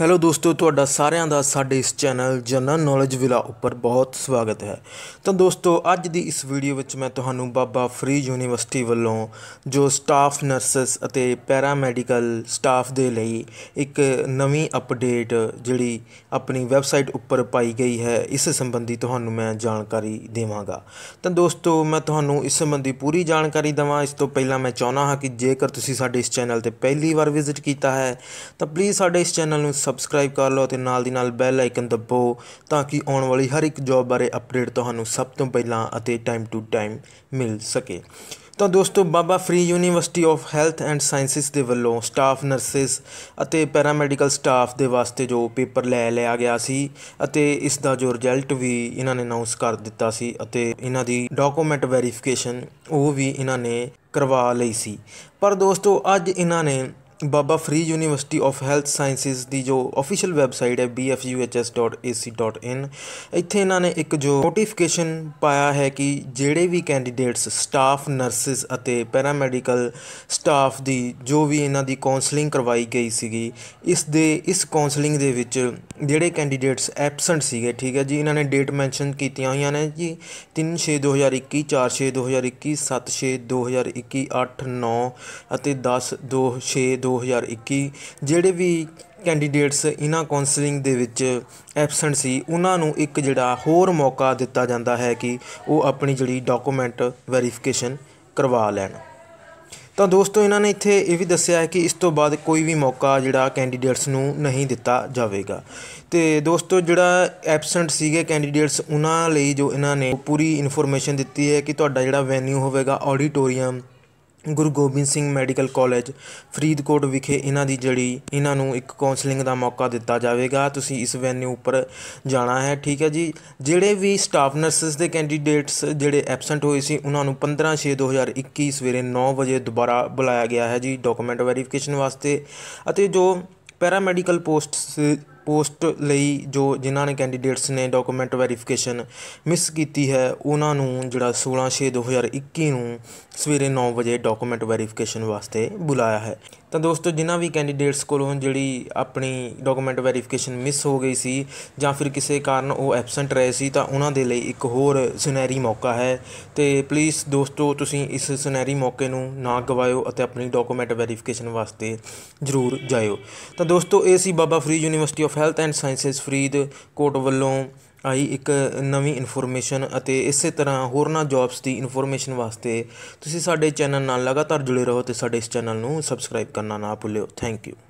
hello ਦੋਸਤੋ ਤੁਹਾਡਾ ਸਾਰਿਆਂ ਦਾ ਸਾਡੇ ਇਸ ਚੈਨਲ ਜਨਨ ਨੌਲੇਜ ਵਿਲਾ ਉੱਪਰ ਬਹੁਤ ਸਵਾਗਤ ਹੈ ਤਾਂ ਦੋਸਤੋ ਅੱਜ ਦੀ ਇਸ ਵੀਡੀਓ ਵਿੱਚ ਮੈਂ ਤੁਹਾਨੂੰ ਬਾਬਾ ਫਰੀ ਯੂਨੀਵਰਸਿਟੀ ਵੱਲੋਂ ਜੋ ਸਟਾਫ ਨਰਸਸ ਅਤੇ ਪੈਰਾਮੈਡੀਕਲ ਸਟਾਫ ਦੇ ਲਈ ਇੱਕ ਨਵੀਂ ਅਪਡੇਟ ਜਿਹੜੀ ਆਪਣੀ ਵੈਬਸਾਈਟ ਉੱਪਰ ਪਾਈ ਗਈ ਹੈ ਇਸ ਸੰਬੰਧੀ ਤੁਹਾਨੂੰ ਮੈਂ ਜਾਣਕਾਰੀ ਦੇਵਾਂਗਾ ਤਾਂ ਦੋਸਤੋ ਮੈਂ ਤੁਹਾਨੂੰ ਇਸ ਸੰਬੰਧੀ ਪੂਰੀ ਜਾਣਕਾਰੀ ਦਵਾਂ ਇਸ ਤੋਂ ਪਹਿਲਾਂ ਮੈਂ ਚਾਹੁੰਦਾ ਹਾਂ ਕਿ ਜੇਕਰ ਤੁਸੀਂ ਸਾਡੇ ਇਸ ਚੈਨਲ ਤੇ ਪਹਿਲੀ ਵਾਰ ਵਿਜ਼ਿਟ ਕੀਤਾ ਹੈ ਤਾਂ ਪਲੀਜ਼ ਸਾਡੇ ਇਸ ਚੈਨਲ ਨੂੰ ਸਬਸਕ੍ਰਾਈਬ ਕਰ ਲਓ ਤੇ ਨਾਲ ਦੀ ਨਾਲ ਬੈਲ ਆਈਕਨ ਦਬੋ ਤਾਂ ਕਿ ਆਉਣ ਵਾਲੀ ਹਰ ਇੱਕ ਜੌਬ ਬਾਰੇ ਅਪਡੇਟ ਤੁਹਾਨੂੰ ਸਭ ਤੋਂ ਪਹਿਲਾਂ ਅਤੇ ਟਾਈਮ ਟੂ ਟਾਈਮ ਮਿਲ ਸਕੇ ਤਾਂ ਦੋਸਤੋ Baba Farid university of health and sciences ਦੇ ਵੱਲੋਂ ਸਟਾਫ ਨਰਸਿਸ ਅਤੇ ਪੈਰਾਮੈਡੀਕਲ ਸਟਾਫ ਦੇ ਵਾਸਤੇ ਜੋ ਪੇਪਰ ਲੈ ਲਿਆ ਗਿਆ ਸੀ ਅਤੇ ਇਸ ਦਾ ਜੋ ਰਿਜ਼ਲਟ ਵੀ ਇਹਨਾਂ ਨੇ ਅਨਾਉਂਸ ਕਰ ਦਿੱਤਾ ਸੀ ਅਤੇ ਇਹਨਾਂ ਦੀ ਡਾਕੂਮੈਂਟ ਵੈਰੀਫਿਕੇਸ਼ਨ ਉਹ ਵੀ ਇਹਨਾਂ ਨੇ ਕਰਵਾ ਲਈ ਸੀ ਪਰ ਦੋਸਤੋ ਅੱਜ ਇਹਨਾਂ ਨੇ Baba Farid university of health sciences ਦੀ ਜੋ ਅਫੀਸ਼ੀਅਲ ਵੈਬਸਾਈਟ ਹੈ bfuhs.ac.in e ਇੱਥੇ ਇਹਨਾਂ ਨੇ ਇੱਕ ਜੋ ਨੋਟੀਫਿਕੇਸ਼ਨ ਪਾਇਆ ਹੈ ਕਿ ਜਿਹੜੇ ਵੀ ਕੈਂਡੀਡੇਟਸ ਸਟਾਫ ਨਰਸਿਸ ਅਤੇ ਪੈਰਾਮੈਡੀਕਲ ਸਟਾਫ ਦੀ ਜੋ ਵੀ ਇਹਨਾਂ ਦੀ ਕਾਉਂਸਲਿੰਗ ਕਰਵਾਈ ਗਈ ਸੀਗੀ ਇਸ ਦੇ ਇਸ ਕਾਉਂਸਲਿੰਗ ਦੇ ਵਿੱਚ ਜਿਹੜੇ ਕੈਂਡੀਡੇਟਸ ਐਬਸੈਂਟ ਸੀਗੇ ਠੀਕ ਹੈ ਜੀ ਇਹਨਾਂ ਨੇ ਡੇਟ ਮੈਂਸ਼ਨ ਕੀਤੀਆਂ ਹੋਈਆਂ ਨੇ ਜੀ 3/6/2021 4/6/2021 7/6/2021 8/9 ਅਤੇ 10/2/6 2021 ਜਿਹੜੇ ਵੀ ਕੈਂਡੀਡੇਟਸ ਇਹਨਾਂ ਕਾਉਂਸਲਿੰਗ ਦੇ ਵਿੱਚ ਐਬਸੈਂਟ ਸੀ ਉਹਨਾਂ ਨੂੰ ਇੱਕ ਜਿਹੜਾ ਹੋਰ ਮੌਕਾ ਦਿੱਤਾ ਜਾਂਦਾ ਹੈ ਕਿ ਉਹ ਆਪਣੀ ਜਿਹੜੀ ਡਾਕੂਮੈਂਟ ਵੈਰੀਫਿਕੇਸ਼ਨ ਕਰਵਾ ਲੈਣ ਤਾਂ ਦੋਸਤੋ ਇਹਨਾਂ ਨੇ ਇੱਥੇ ਇਹ ਵੀ ਦੱਸਿਆ ਹੈ ਕਿ ਇਸ ਤੋਂ ਬਾਅਦ ਕੋਈ ਵੀ ਮੌਕਾ ਜਿਹੜਾ ਕੈਂਡੀਡੇਟਸ ਨੂੰ ਨਹੀਂ ਦਿੱਤਾ ਜਾਵੇਗਾ ਤੇ ਦੋਸਤੋ ਜਿਹੜਾ ਐਬਸੈਂਟ ਸੀਗੇ ਕੈਂਡੀਡੇਟਸ ਉਹਨਾਂ ਲਈ ਜੋ ਇਹਨਾਂ ਨੇ ਪੂਰੀ ਇਨਫੋਰਮੇਸ਼ਨ ਦਿੱਤੀ ਹੈ ਕਿ ਤੁਹਾਡਾ ਜਿਹੜਾ ਵੈਨਿਊ ਹੋਵੇਗਾ auditorium Guru Gobind Singh medical college Faridkot ਵਿਖੇ ਇਹਨਾਂ ਦੀ ਜਿਹੜੀ ਇਹਨਾਂ ਨੂੰ ਇੱਕ ਕਾਉਂਸਲਿੰਗ ਦਾ ਮੌਕਾ ਦਿੱਤਾ ਜਾਵੇਗਾ ਤੁਸੀਂ ਇਸ ਵੈਨਿਊ ਉੱਪਰ ਜਾਣਾ ਹੈ ਠੀਕ ਹੈ ਜੀ ਜਿਹੜੇ ਵੀ ਸਟਾਫ ਨਰਸਸ ਦੇ ਕੈਂਡੀਡੇਟਸ ਜਿਹੜੇ ਐਬਸੈਂਟ ਹੋਏ ਸੀ ਉਹਨਾਂ ਨੂੰ 15/6/2021 ਸਵੇਰੇ 9 ਵਜੇ ਦੁਬਾਰਾ ਬੁਲਾਇਆ ਗਿਆ ਹੈ ਜੀ ਡਾਕੂਮੈਂਟ ਵੈਰੀਫਿਕੇਸ਼ਨ ਵਾਸਤੇ ਅਤੇ ਜੋ ਪੈਰਾਮੈਡੀਕਲ ਪੋਸਟਸ ਪੋਸਟ ਲਈ ਜੋ ਜਿਨ੍ਹਾਂ ਨੇ ਕੈਂਡੀਡੇਟਸ ਨੇ ਡਾਕੂਮੈਂਟ ਵੈਰੀਫਿਕੇਸ਼ਨ ਮਿਸ ਕੀਤੀ ਹੈ ਉਹਨਾਂ ਨੂੰ ਜਿਹੜਾ 16 6 2021 ਨੂੰ ਸਵੇਰੇ 9 ਵਜੇ ਡਾਕੂਮੈਂਟ ਵੈਰੀਫਿਕੇਸ਼ਨ ਵਾਸਤੇ ਬੁਲਾਇਆ ਹੈ ਤਾਂ ਦੋਸਤੋ ਜਿਨ੍ਹਾਂ ਵੀ ਕੈਂਡੀਡੇਟਸ ਕੋਲੋਂ ਜਿਹੜੀ ਆਪਣੀ ਡਾਕੂਮੈਂਟ ਵੈਰੀਫਿਕੇਸ਼ਨ ਮਿਸ ਹੋ ਗਈ ਸੀ ਜਾਂ ਫਿਰ ਕਿਸੇ ਕਾਰਨ ਉਹ ਐਬਸੈਂਟ ਰਹੇ ਸੀ ਤਾਂ ਉਹਨਾਂ ਦੇ ਲਈ ਇੱਕ ਹੋਰ ਸੁਨਹਿਰੀ ਮੌਕਾ ਹੈ ਤੇ ਪਲੀਜ਼ ਦੋਸਤੋ ਤੁਸੀਂ ਇਸ ਸੁਨਹਿਰੀ ਮੌਕੇ ਨੂੰ ਨਾ ਗਵਾਇਓ ਅਤੇ ਆਪਣੀ ਡਾਕੂਮੈਂਟ ਵੈਰੀਫਿਕੇਸ਼ਨ ਵਾਸਤੇ ਜ਼ਰੂਰ ਜਾਇਓ ਤਾਂ ਦੋਸਤੋ ਇਹ ਸੀ Baba Farid university of health and sciences Faridkot ਵੱਲੋਂ ਆਈ ਇੱਕ ਨਵੀਂ ਇਨਫੋਰਮੇਸ਼ਨ ਅਤੇ ਇਸੇ ਤਰ੍ਹਾਂ ਹੋਰਨਾਂ ਜੌਬਸ ਦੀ ਇਨਫੋਰਮੇਸ਼ਨ ਵਾਸਤੇ ਤੁਸੀਂ ਸਾਡੇ ਚੈਨਲ ਨਾਲ ਲਗਾਤਾਰ ਜੁੜੇ ਰਹੋ ਤੇ ਸਾਡੇ ਇਸ ਚੈਨਲ ਨੂੰ ਸਬਸਕ੍ਰਾਈਬ ਕਰਨਾ ਨਾ ਭੁੱਲਿਓ ਥੈਂਕ ਯੂ